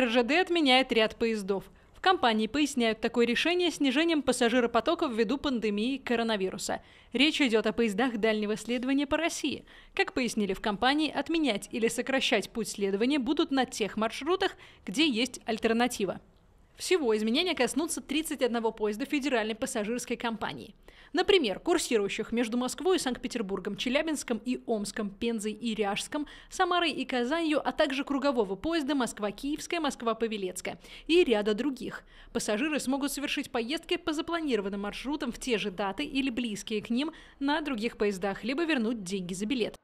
РЖД отменяет ряд поездов. В компании поясняют такое решение снижением пассажиропотока ввиду пандемии коронавируса. Речь идет о поездах дальнего следования по России. Как пояснили в компании, отменять или сокращать путь следования будут на тех маршрутах, где есть альтернатива. Всего изменения коснутся 31 поезда федеральной пассажирской компании. Например, курсирующих между Москвой и Санкт-Петербургом, Челябинском и Омском, Пензой и Ряжском, Самарой и Казанью, а также кругового поезда Москва-Киевская, Москва-Павелецкая и ряда других. Пассажиры смогут совершить поездки по запланированным маршрутам в те же даты или близкие к ним на других поездах, либо вернуть деньги за билет.